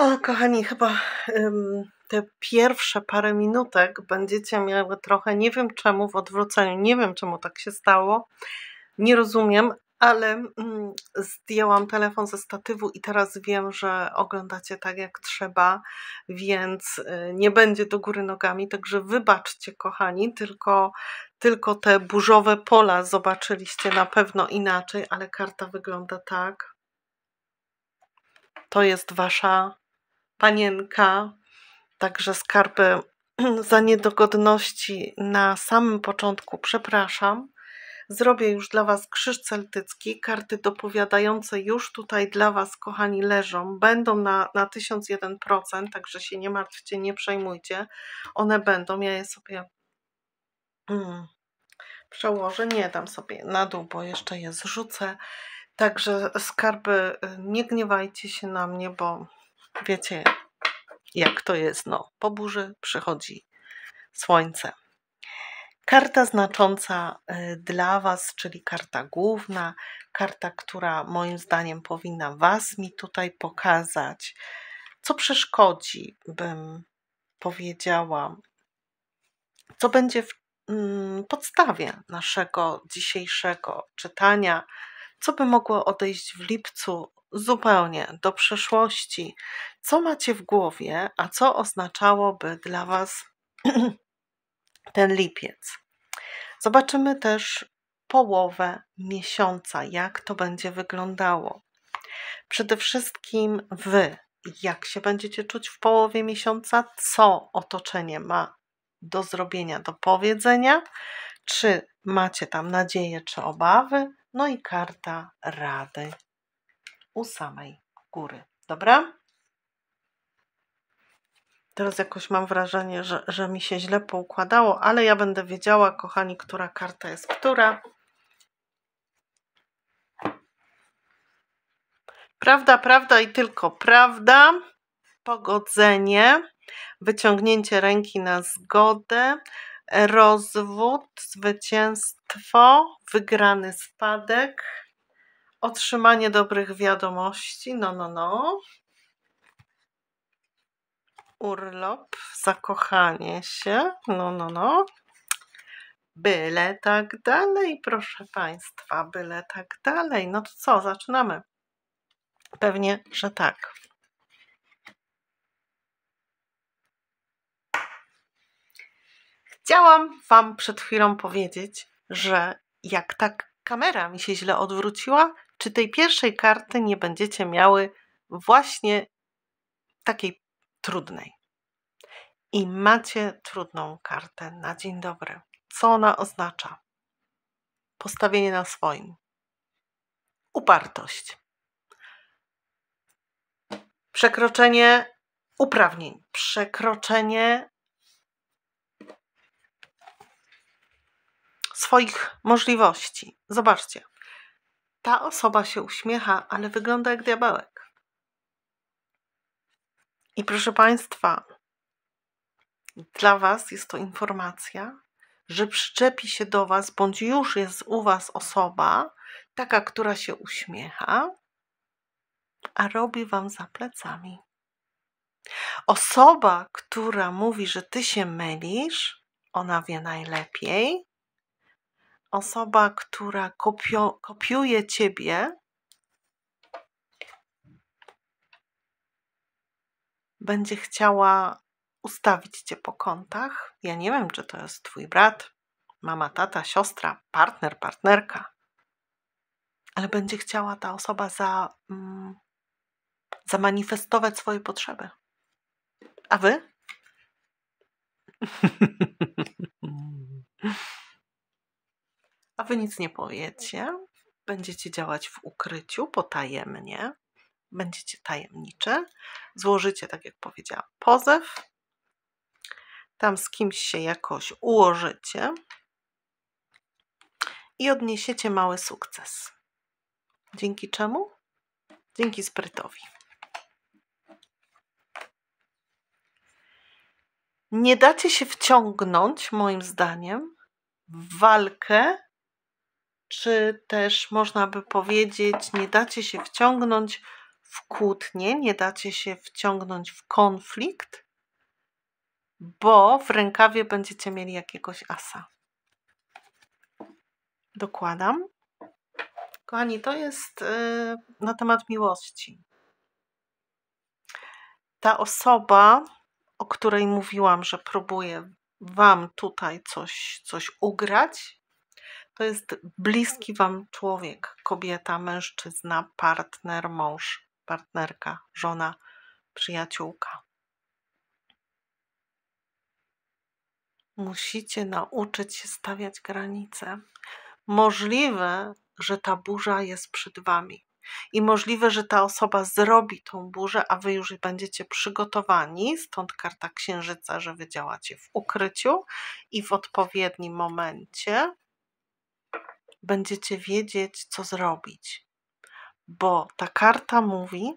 O, kochani, chyba te pierwsze parę minutek będziecie miały trochę, nie wiem czemu, w odwróceniu, nie wiem czemu tak się stało, nie rozumiem, ale mm, zdjęłam telefon ze statywu i teraz wiem, że oglądacie tak jak trzeba, więc y, nie będzie do góry nogami, także wybaczcie kochani, tylko, tylko te burzowe pola zobaczyliście na pewno inaczej, ale karta wygląda tak. To jest wasza panienka, także skarby za niedogodności na samym początku przepraszam. Zrobię już dla Was krzyż celtycki. Karty dopowiadające już tutaj dla Was, kochani, leżą. Będą na, na 1001%, także się nie martwcie, nie przejmujcie. One będą. Ja je sobie mm, przełożę. Nie dam sobie na dół, bo jeszcze je zrzucę. Także skarby, y, nie gniewajcie się na mnie, bo wiecie, jak to jest. No, po burzy przychodzi słońce. Karta znacząca y, dla Was, czyli karta główna, karta, która moim zdaniem powinna Was mi tutaj pokazać, co przeszkodzi, bym powiedziała, co będzie w mm, podstawie naszego dzisiejszego czytania, co by mogło odejść w lipcu zupełnie do przeszłości, co macie w głowie, a co oznaczałoby dla Was ten lipiec. Zobaczymy też połowę miesiąca, jak to będzie wyglądało. Przede wszystkim Wy, jak się będziecie czuć w połowie miesiąca, co otoczenie ma do zrobienia, do powiedzenia, czy macie tam nadzieję czy obawy, no i karta rady u samej góry. Dobra? Teraz jakoś mam wrażenie, że, że mi się źle poukładało, ale ja będę wiedziała, kochani, która karta jest która. Prawda, prawda i tylko prawda. Pogodzenie, wyciągnięcie ręki na zgodę, rozwód, zwycięstwo, wygrany spadek otrzymanie dobrych wiadomości, no, no, no. Urlop, zakochanie się, no, no, no. Byle tak dalej, proszę Państwa, byle tak dalej. No to co, zaczynamy? Pewnie, że tak. Chciałam Wam przed chwilą powiedzieć, że jak tak kamera mi się źle odwróciła, czy tej pierwszej karty nie będziecie miały właśnie takiej trudnej. I macie trudną kartę na dzień dobry. Co ona oznacza? Postawienie na swoim. Upartość. Przekroczenie uprawnień. Przekroczenie swoich możliwości. Zobaczcie, ta osoba się uśmiecha, ale wygląda jak diabełek. I proszę Państwa, dla Was jest to informacja, że przyczepi się do Was, bądź już jest u Was osoba, taka, która się uśmiecha, a robi Wam za plecami. Osoba, która mówi, że Ty się mylisz, ona wie najlepiej, osoba, która kopio, kopiuje ciebie, będzie chciała ustawić cię po kątach. Ja nie wiem, czy to jest twój brat, mama, tata, siostra, partner, partnerka, ale będzie chciała ta osoba za, mm, zamanifestować swoje potrzeby. A wy? Mm a wy nic nie powiecie. Będziecie działać w ukryciu, potajemnie, będziecie tajemnicze, złożycie, tak jak powiedziałam, pozew, tam z kimś się jakoś ułożycie i odniesiecie mały sukces. Dzięki czemu? Dzięki sprytowi. Nie dacie się wciągnąć, moim zdaniem, w walkę czy też można by powiedzieć, nie dacie się wciągnąć w kłótnie, nie dacie się wciągnąć w konflikt, bo w rękawie będziecie mieli jakiegoś asa. Dokładam. Kochani, to jest yy, na temat miłości. Ta osoba, o której mówiłam, że próbuje Wam tutaj coś, coś ugrać, to jest bliski Wam człowiek, kobieta, mężczyzna, partner, mąż, partnerka, żona, przyjaciółka. Musicie nauczyć się stawiać granice. Możliwe, że ta burza jest przed Wami i możliwe, że ta osoba zrobi tą burzę, a wy już będziecie przygotowani, stąd karta księżyca, że wy działacie w ukryciu i w odpowiednim momencie będziecie wiedzieć, co zrobić. Bo ta karta mówi,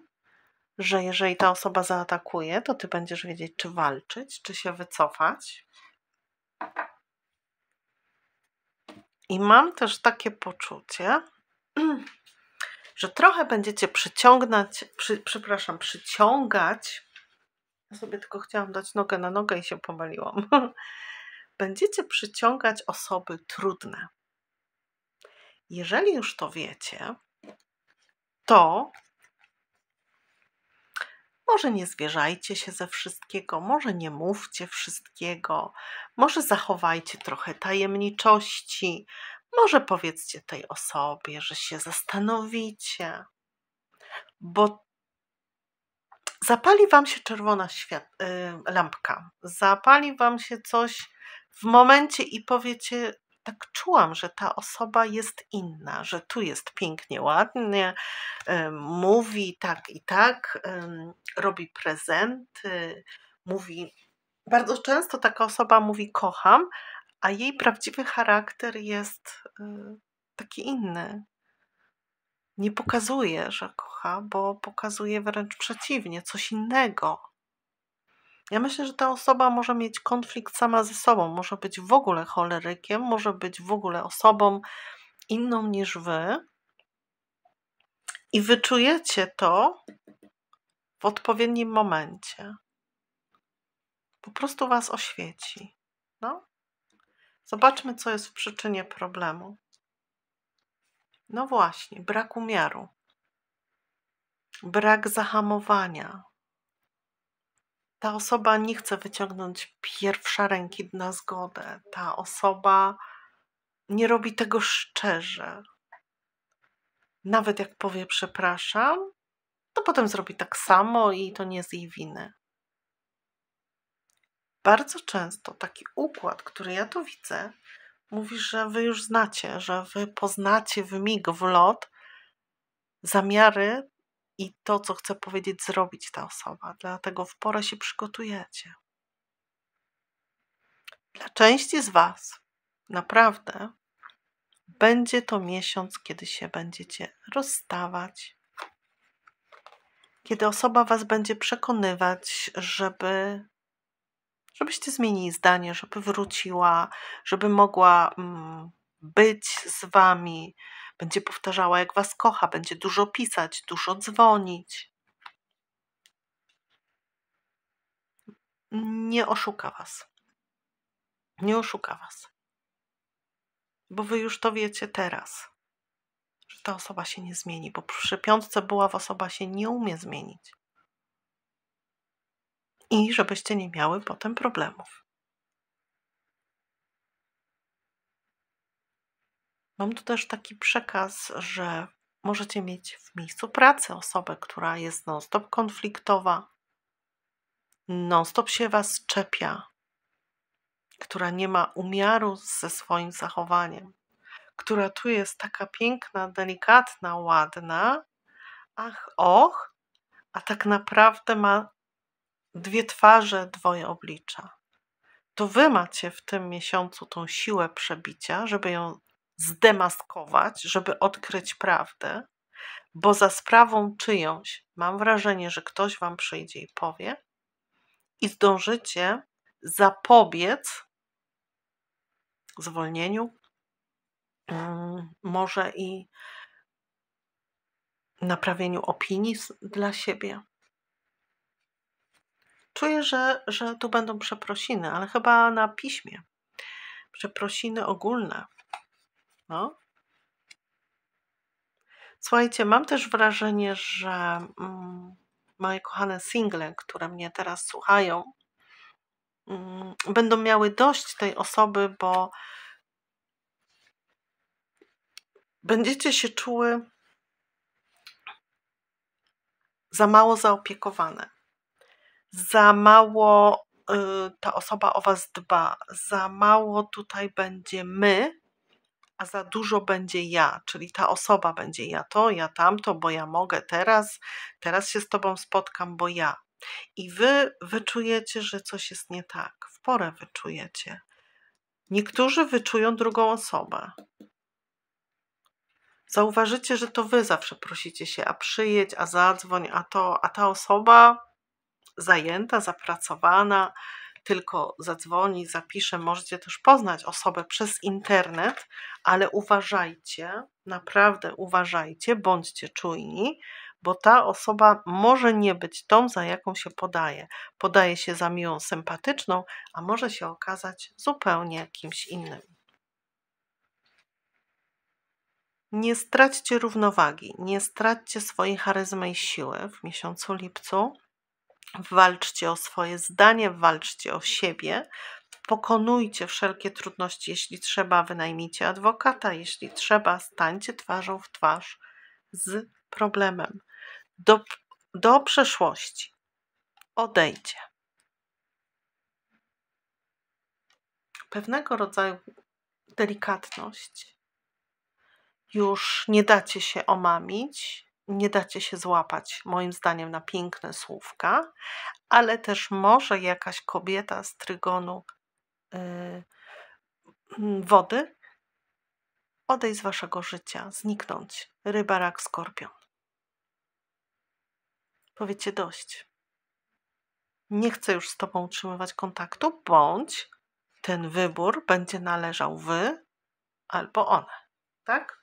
że jeżeli ta osoba zaatakuje, to ty będziesz wiedzieć, czy walczyć, czy się wycofać. I mam też takie poczucie, że trochę będziecie przyciągnąć, przy, przepraszam, przyciągać. Ja sobie tylko chciałam dać nogę na nogę i się pomyliłam. Będziecie przyciągać osoby trudne, jeżeli już to wiecie, to może nie zwierzajcie się ze wszystkiego, może nie mówcie wszystkiego, może zachowajcie trochę tajemniczości, może powiedzcie tej osobie, że się zastanowicie, bo zapali wam się czerwona y, lampka, zapali wam się coś w momencie i powiecie: tak czułam, że ta osoba jest inna, że tu jest pięknie, ładnie, e, mówi tak i tak, robi prezenty, mówi. Bardzo często taka osoba mówi kocham, a jej prawdziwy charakter jest e, taki inny. Nie pokazuje, że kocha, bo pokazuje wręcz przeciwnie, coś innego. Ja myślę, że ta osoba może mieć konflikt sama ze sobą, może być w ogóle cholerykiem, może być w ogóle osobą inną niż wy. I wyczujecie to w odpowiednim momencie. Po prostu was oświeci. No. Zobaczmy, co jest w przyczynie problemu. No właśnie, brak umiaru, brak zahamowania, ta osoba nie chce wyciągnąć pierwsza ręki na zgodę. Ta osoba nie robi tego szczerze. Nawet jak powie przepraszam, to potem zrobi tak samo i to nie z jej winy. Bardzo często taki układ, który ja tu widzę, mówi, że wy już znacie, że wy poznacie w mig, w lot zamiary i to, co chce powiedzieć, zrobić ta osoba. Dlatego w porę się przygotujecie. Dla części z Was naprawdę będzie to miesiąc, kiedy się będziecie rozstawać, kiedy osoba Was będzie przekonywać, żeby, żebyście zmienili zdanie, żeby wróciła, żeby mogła mm, być z Wami, będzie powtarzała, jak was kocha, będzie dużo pisać, dużo dzwonić. Nie oszuka was. Nie oszuka was. Bo wy już to wiecie teraz, że ta osoba się nie zmieni, bo przy piątce była w osoba się nie umie zmienić. I żebyście nie miały potem problemów. Mam tu też taki przekaz, że możecie mieć w miejscu pracy osobę, która jest non-stop konfliktowa, non-stop się was czepia, która nie ma umiaru ze swoim zachowaniem, która tu jest taka piękna, delikatna, ładna, ach, och, a tak naprawdę ma dwie twarze, dwoje oblicza. To wy macie w tym miesiącu tą siłę przebicia, żeby ją zdemaskować, żeby odkryć prawdę, bo za sprawą czyjąś mam wrażenie, że ktoś wam przyjdzie i powie, i zdążycie zapobiec zwolnieniu, mm, może i naprawieniu opinii dla siebie. Czuję, że, że tu będą przeprosiny, ale chyba na piśmie. Przeprosiny ogólne, no. Słuchajcie, mam też wrażenie, że um, moje kochane single, które mnie teraz słuchają, mm, będą miały dość tej osoby, bo będziecie się czuły za mało zaopiekowane, za mało y, ta osoba o Was dba, za mało tutaj będzie my, a za dużo będzie ja, czyli ta osoba będzie ja to, ja tamto, bo ja mogę teraz, teraz się z tobą spotkam, bo ja. I wy wyczujecie, że coś jest nie tak. W porę wyczujecie. Niektórzy wyczują drugą osobę. Zauważycie, że to wy zawsze prosicie się, a przyjedź, a zadzwoń, a to, a ta osoba zajęta, zapracowana, tylko zadzwoni, zapisze. Możecie też poznać osobę przez internet, ale uważajcie, naprawdę uważajcie, bądźcie czujni, bo ta osoba może nie być tą, za jaką się podaje. Podaje się za miłą, sympatyczną, a może się okazać zupełnie kimś innym. Nie straćcie równowagi, nie straćcie swojej charyzmy i siły w miesiącu lipcu walczcie o swoje zdanie, walczcie o siebie, pokonujcie wszelkie trudności. Jeśli trzeba, wynajmijcie adwokata, jeśli trzeba, stańcie twarzą w twarz z problemem. Do, do przeszłości odejdzie. Pewnego rodzaju delikatność. Już nie dacie się omamić, nie dacie się złapać, moim zdaniem, na piękne słówka, ale też może jakaś kobieta z trygonu yy, wody odejść z waszego życia, zniknąć. Ryba, rak, skorpion. Powiecie dość. Nie chcę już z tobą utrzymywać kontaktu, bądź ten wybór będzie należał wy albo one. Tak?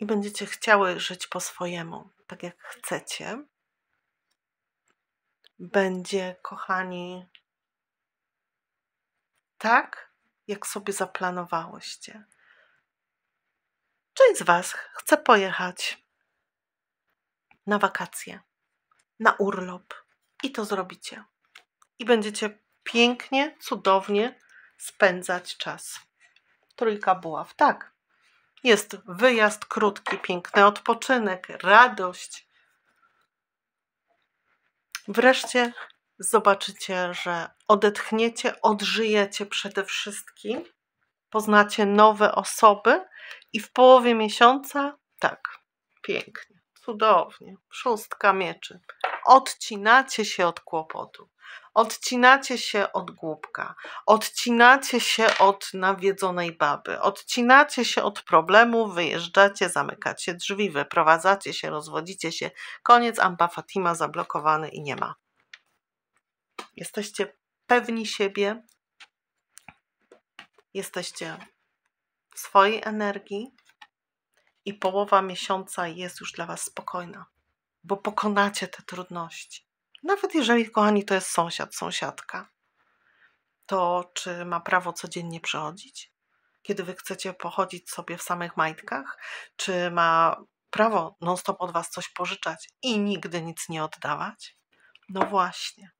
i będziecie chciały żyć po swojemu, tak jak chcecie. Będzie, kochani, tak, jak sobie zaplanowałyście. Część z Was chce pojechać na wakacje, na urlop i to zrobicie. I będziecie pięknie, cudownie spędzać czas. Trójka buław, tak. Jest wyjazd krótki, piękny odpoczynek, radość. Wreszcie zobaczycie, że odetchniecie, odżyjecie przede wszystkim, poznacie nowe osoby i w połowie miesiąca, tak, pięknie. Cudownie. Szóstka mieczy. Odcinacie się od kłopotu. Odcinacie się od głupka, odcinacie się od nawiedzonej baby, odcinacie się od problemu, wyjeżdżacie, zamykacie drzwi, wyprowadzacie się, rozwodzicie się. Koniec, Amba Fatima zablokowany i nie ma. Jesteście pewni siebie, jesteście swojej energii, i połowa miesiąca jest już dla Was spokojna, bo pokonacie te trudności. Nawet jeżeli, kochani, to jest sąsiad, sąsiadka, to czy ma prawo codziennie przychodzić? Kiedy Wy chcecie pochodzić sobie w samych majtkach? Czy ma prawo non-stop od Was coś pożyczać i nigdy nic nie oddawać? No właśnie.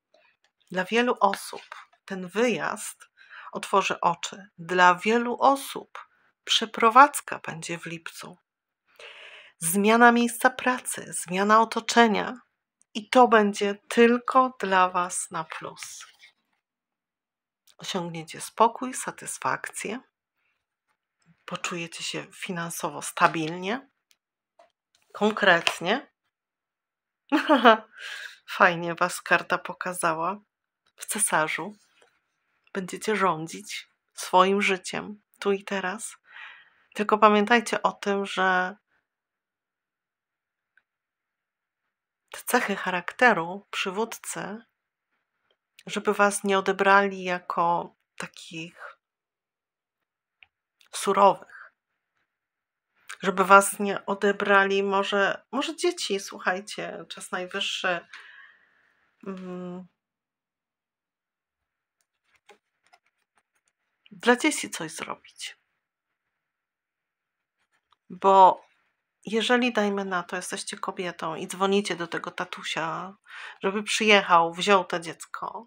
Dla wielu osób ten wyjazd otworzy oczy. Dla wielu osób przeprowadzka będzie w lipcu zmiana miejsca pracy, zmiana otoczenia. I to będzie tylko dla Was na plus. Osiągniecie spokój, satysfakcję, poczujecie się finansowo stabilnie, konkretnie. Fajnie Was karta pokazała w cesarzu. Będziecie rządzić swoim życiem tu i teraz. Tylko pamiętajcie o tym, że cechy charakteru przywódcy, żeby was nie odebrali jako takich surowych. Żeby was nie odebrali, może, może dzieci, słuchajcie, czas najwyższy. Mm. Dla dzieci coś zrobić. Bo jeżeli dajmy na to, jesteście kobietą i dzwonicie do tego tatusia, żeby przyjechał, wziął to dziecko,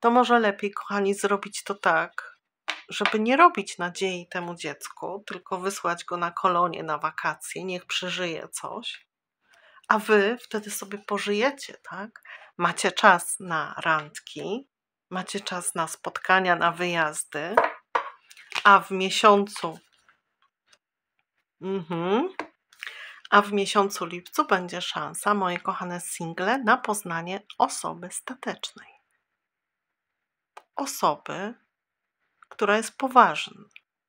to może lepiej, kochani, zrobić to tak, żeby nie robić nadziei temu dziecku, tylko wysłać go na kolonie, na wakacje, niech przeżyje coś, a wy wtedy sobie pożyjecie, tak? Macie czas na randki, macie czas na spotkania, na wyjazdy, a w miesiącu. Mhm a w miesiącu lipcu będzie szansa, moje kochane single, na poznanie osoby statecznej. Osoby, która jest poważna,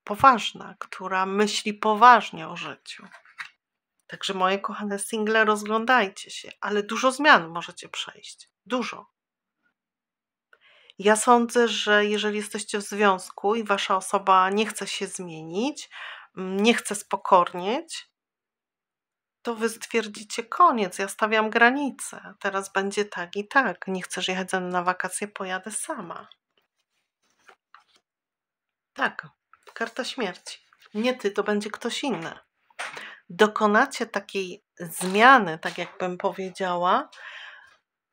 poważna, która myśli poważnie o życiu. Także moje kochane single, rozglądajcie się, ale dużo zmian możecie przejść. Dużo. Ja sądzę, że jeżeli jesteście w związku i wasza osoba nie chce się zmienić, mm, nie chce spokornieć, to wy stwierdzicie koniec, ja stawiam granicę, teraz będzie tak i tak, nie chcesz jechać ze mną na wakacje, pojadę sama. Tak, karta śmierci. Nie ty, to będzie ktoś inny. Dokonacie takiej zmiany, tak jakbym powiedziała,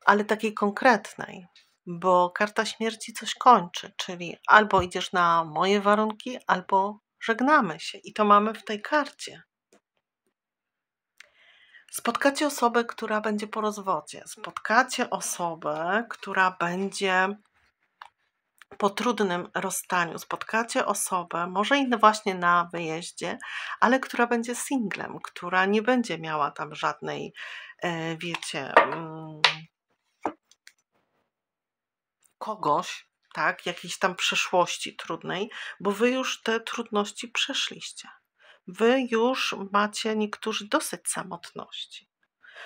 ale takiej konkretnej, bo karta śmierci coś kończy, czyli albo idziesz na moje warunki, albo żegnamy się i to mamy w tej karcie. Spotkacie osobę, która będzie po rozwodzie, spotkacie osobę, która będzie po trudnym rozstaniu, spotkacie osobę, może inny właśnie na wyjeździe, ale która będzie singlem, która nie będzie miała tam żadnej, e, wiecie, mm, kogoś, tak, jakiejś tam przeszłości trudnej, bo wy już te trudności przeszliście wy już macie niektórzy dosyć samotności.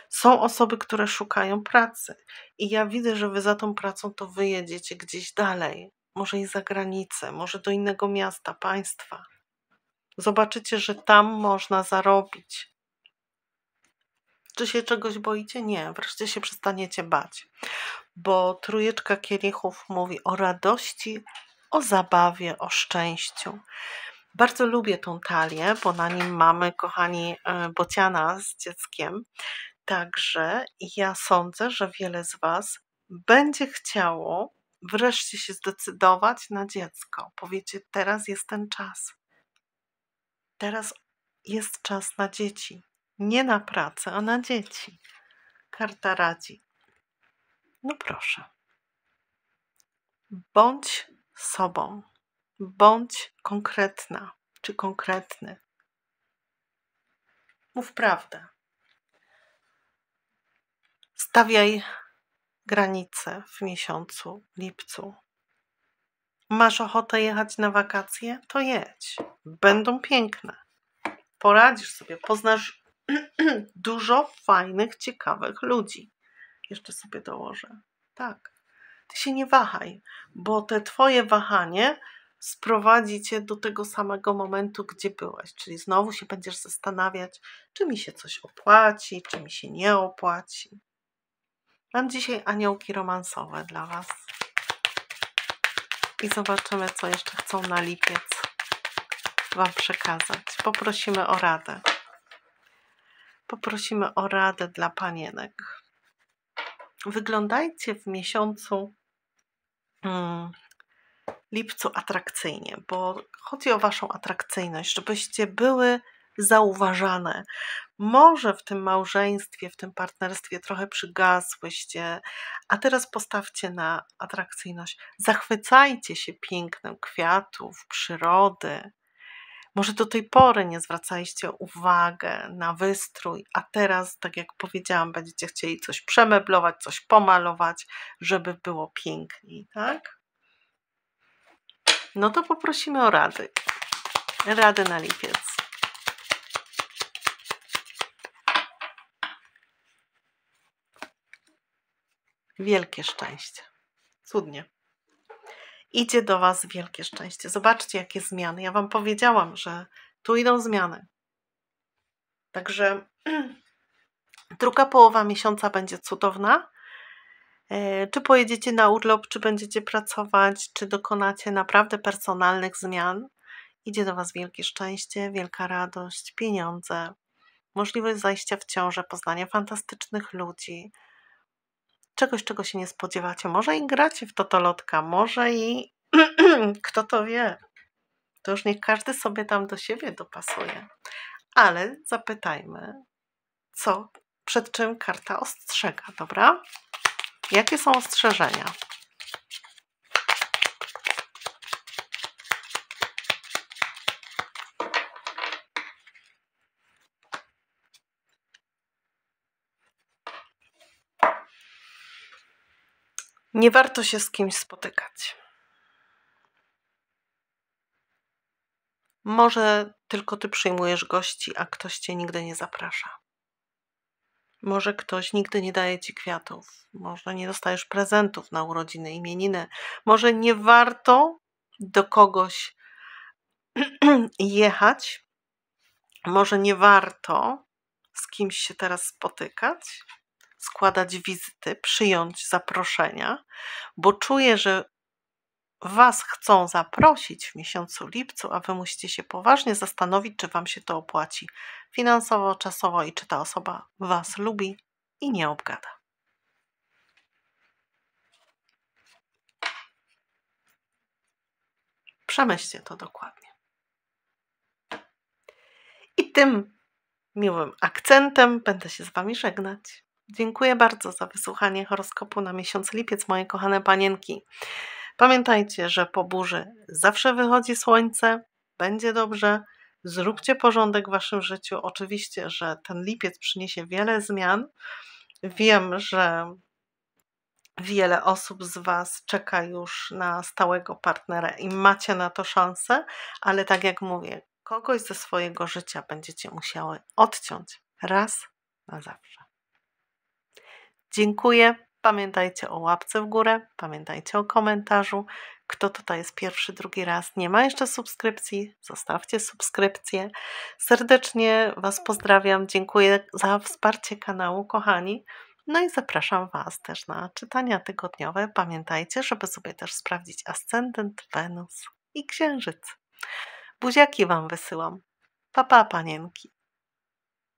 Są osoby, które szukają pracy i ja widzę, że wy za tą pracą to wyjedziecie gdzieś dalej, może i za granicę, może do innego miasta, państwa. Zobaczycie, że tam można zarobić. Czy się czegoś boicie? Nie, wreszcie się przestaniecie bać, bo trójeczka kielichów mówi o radości, o zabawie, o szczęściu. Bardzo lubię tą talię, bo na nim mamy, kochani, e, bociana z dzieckiem. Także ja sądzę, że wiele z Was będzie chciało wreszcie się zdecydować na dziecko. Powiecie, teraz jest ten czas. Teraz jest czas na dzieci. Nie na pracę, a na dzieci. Karta radzi. No proszę. Bądź sobą. Bądź konkretna czy konkretny. Mów prawdę. Stawiaj granice w miesiącu lipcu. Masz ochotę jechać na wakacje? To jedź. Będą piękne. Poradzisz sobie, poznasz dużo fajnych, ciekawych ludzi. Jeszcze sobie dołożę. Tak. Ty się nie wahaj, bo te twoje wahanie sprowadzi cię do tego samego momentu, gdzie byłeś. Czyli znowu się będziesz zastanawiać, czy mi się coś opłaci, czy mi się nie opłaci. Mam dzisiaj aniołki romansowe dla Was. I zobaczymy, co jeszcze chcą na lipiec Wam przekazać. Poprosimy o radę. Poprosimy o radę dla panienek. Wyglądajcie w miesiącu mm, lipcu atrakcyjnie, bo chodzi o Waszą atrakcyjność, żebyście były zauważane. Może w tym małżeństwie, w tym partnerstwie trochę przygasłyście, a teraz postawcie na atrakcyjność. Zachwycajcie się pięknem kwiatów, przyrody. Może do tej pory nie zwracaliście uwagi na wystrój, a teraz, tak jak powiedziałam, będziecie chcieli coś przemeblować, coś pomalować, żeby było piękniej, tak? No to poprosimy o rady. Rady na lipiec. Wielkie szczęście. Cudnie. Idzie do Was wielkie szczęście. Zobaczcie, jakie zmiany. Ja Wam powiedziałam, że tu idą zmiany. Także druga połowa miesiąca będzie cudowna. E, czy pojedziecie na urlop, czy będziecie pracować, czy dokonacie naprawdę personalnych zmian, idzie do Was wielkie szczęście, wielka radość, pieniądze, możliwość zajścia w ciążę, poznania fantastycznych ludzi, czegoś, czego się nie spodziewacie. Może i gracie w totolotka, może i kto to wie. To już niech każdy sobie tam do siebie dopasuje. Ale zapytajmy, co, przed czym karta ostrzega, dobra? Jakie są ostrzeżenia? Nie warto się z kimś spotykać. Może tylko ty przyjmujesz gości, a ktoś cię nigdy nie zaprasza. Może ktoś nigdy nie daje ci kwiatów, może nie dostajesz prezentów na urodziny, imieniny, może nie warto do kogoś jechać, może nie warto z kimś się teraz spotykać, składać wizyty, przyjąć zaproszenia, bo czuję, że Was chcą zaprosić w miesiącu lipcu, a Wy musicie się poważnie zastanowić, czy Wam się to opłaci finansowo, czasowo i czy ta osoba Was lubi i nie obgada. Przemyślcie to dokładnie. I tym miłym akcentem będę się z Wami żegnać. Dziękuję bardzo za wysłuchanie horoskopu na miesiąc lipiec, moje kochane panienki. Pamiętajcie, że po burzy zawsze wychodzi słońce, będzie dobrze, zróbcie porządek w waszym życiu. Oczywiście, że ten lipiec przyniesie wiele zmian. Wiem, że wiele osób z Was czeka już na stałego partnera i macie na to szansę, ale tak jak mówię, kogoś ze swojego życia będziecie musiały odciąć raz na zawsze. Dziękuję. Pamiętajcie o łapce w górę, pamiętajcie o komentarzu. Kto tutaj jest pierwszy, drugi raz, nie ma jeszcze subskrypcji, zostawcie subskrypcję. Serdecznie Was pozdrawiam, dziękuję za wsparcie kanału, kochani. No i zapraszam Was też na czytania tygodniowe. Pamiętajcie, żeby sobie też sprawdzić ascendent, Wenus i Księżyc. Buziaki Wam wysyłam. Papa, pa, panienki.